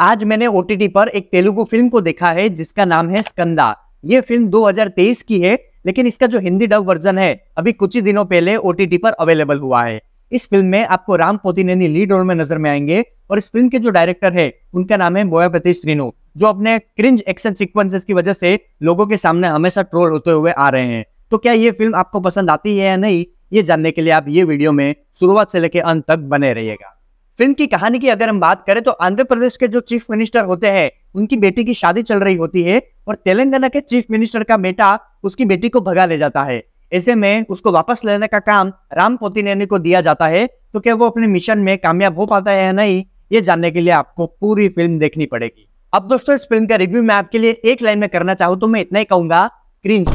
आज मैंने ओ पर एक तेलुगु फिल्म को देखा है जिसका नाम है स्कंदा ये फिल्म 2023 की है लेकिन इसका जो हिंदी डब वर्जन है अभी कुछ ही दिनों पहले ओटीटी पर अवेलेबल हुआ है इस फिल्म में आपको राम पोतिनेनी लीड रोल में नजर में आएंगे और इस फिल्म के जो डायरेक्टर है उनका नाम है मोयापति श्रीनु जो अपने क्रिंज एक्शन सिक्वेंसेज की वजह से लोगों के सामने हमेशा ट्रोल होते हुए आ रहे हैं तो क्या ये फिल्म आपको पसंद आती है या नहीं ये जानने के लिए आप ये वीडियो में शुरुआत से लेकर अंत तक बने रहिएगा फिल्म की कहानी की अगर हम बात करें तो आंध्र प्रदेश के जो चीफ मिनिस्टर होते हैं उनकी बेटी की शादी चल रही होती है और तेलंगाना के चीफ मिनिस्टर का बेटा उसकी बेटी को भगा ले जाता है ऐसे में उसको वापस लेने का काम राम पोतिनेनी को दिया जाता है तो क्या वो अपने मिशन में कामयाब हो पाता है या नहीं ये जानने के लिए आपको पूरी फिल्म देखनी पड़ेगी अब दोस्तों इस फिल्म का रिव्यू मैं आपके लिए एक लाइन में करना चाहूँ तो मैं इतना ही कहूंगा क्रिंज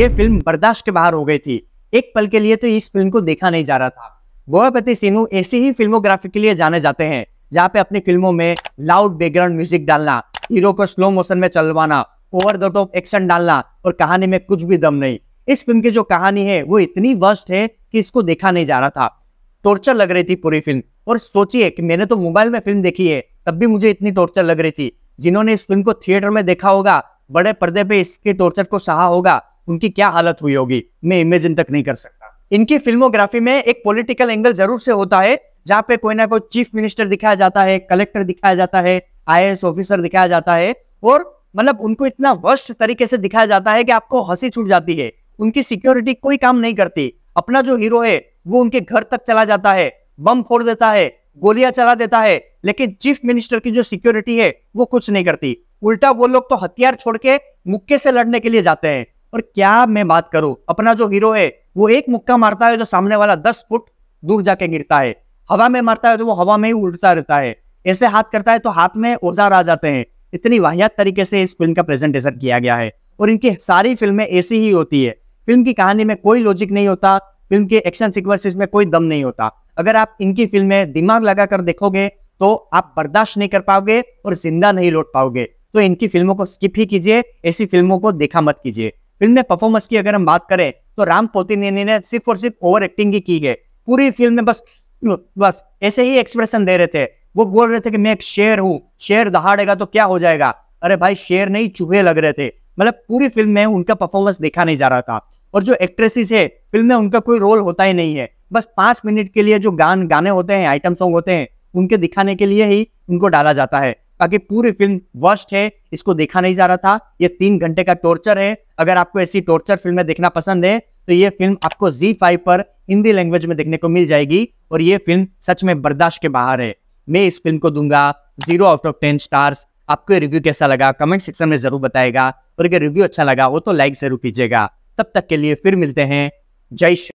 ये फिल्म बर्दाश्त के बाहर हो गई थी एक पल के लिए तो इस फिल्म को देखा नहीं जा रहा था गोवापति सिंह ऐसी ही फिल्मोग्राफी के लिए जाने जाते हैं जहाँ पे अपनी फिल्मों में लाउड बैकग्राउंड म्यूजिक डालना हीरो को स्लो मोशन में चलवाना ओवर द टॉप एक्शन डालना और कहानी में कुछ भी दम नहीं इस फिल्म की जो कहानी है वो इतनी वर्स्ट है कि इसको देखा नहीं जा रहा था टॉर्चर लग रही थी पूरी फिल्म और सोचिए कि मैंने तो मोबाइल में फिल्म देखी है तब भी मुझे इतनी टॉर्चर लग रही थी जिन्होंने इस फिल्म को थिएटर में देखा होगा बड़े पर्दे पे इसके टॉर्चर को सहा होगा उनकी क्या हालत हुई होगी मैं इमेजिन तक नहीं कर सकता इनकी फिल्मोग्राफी में एक पॉलिटिकल एंगल जरूर से होता है जहाँ पे कोई ना कोई चीफ मिनिस्टर दिखाया जाता है कलेक्टर दिखाया जाता है आईएएस ऑफिसर दिखाया जाता है और मतलब उनको इतना वर्ष तरीके से दिखाया जाता है कि आपको हंसी छूट जाती है उनकी सिक्योरिटी कोई काम नहीं करती अपना जो हीरो है वो उनके घर तक चला जाता है बम फोड़ देता है गोलियां चला देता है लेकिन चीफ मिनिस्टर की जो सिक्योरिटी है वो कुछ नहीं करती उल्टा वो लोग तो हथियार छोड़ के मुक्के से लड़ने के लिए जाते हैं और क्या मैं बात करूं अपना जो हीरो है वो एक मुक्का मारता है जो सामने वाला दस फुट दूर जाके गिरता है हवा में मारता है तो वो हवा में ही उड़ता रहता है ऐसे हाथ करता है तो हाथ में औजार आ जाते हैं इतनी वाहियात तरीके से इस फिल्म का प्रेजेंटेशन किया गया है और इनकी सारी फिल्में ऐसी ही होती है फिल्म की कहानी में कोई लॉजिक नहीं होता फिल्म के एक्शन सिक्वेंसिस में कोई दम नहीं होता अगर आप इनकी फिल्में दिमाग लगाकर देखोगे तो आप बर्दाश्त नहीं कर पाओगे और जिंदा नहीं लौट पाओगे तो इनकी फिल्मों को स्किप ही कीजिए ऐसी फिल्मों को देखा मत कीजिए फिल्म में परफॉर्मेंस की अगर हम बात करें तो राम पोतिनेनी ने सिर्फ और सिर्फ ओवर एक्टिंग ही की है पूरी फिल्म में बस बस ऐसे ही एक्सप्रेशन दे रहे थे वो बोल रहे थे कि मैं एक शेर हूँ शेर दहाड़ेगा तो क्या हो जाएगा अरे भाई शेर नहीं चूहे लग रहे थे मतलब पूरी फिल्म में उनका परफॉर्मेंस देखा नहीं जा रहा था और जो एक्ट्रेसेस है फिल्म में उनका कोई रोल होता ही नहीं है बस पांच मिनट के लिए जो गान गाने होते हैं आइटम सॉन्ग होते हैं उनके दिखाने के लिए ही उनको डाला जाता है बाकी पूरी फिल्म वर्स्ट है इसको देखा नहीं जा रहा था ये तीन घंटे का टॉर्चर है अगर आपको ऐसी टॉर्चर फिल्में देखना पसंद है तो ये फिल्म आपको जी फाइव पर हिंदी लैंग्वेज में देखने को मिल जाएगी और ये फिल्म सच में बर्दाश्त के बाहर है मैं इस फिल्म को दूंगा zero out of ten stars आपको ये रिव्यू कैसा लगा कमेंट सेक्शन में जरूर बताएगा और अगर रिव्यू अच्छा लगा वो तो लाइक जरूर कीजिएगा तब तक के लिए फिर मिलते हैं जय श्री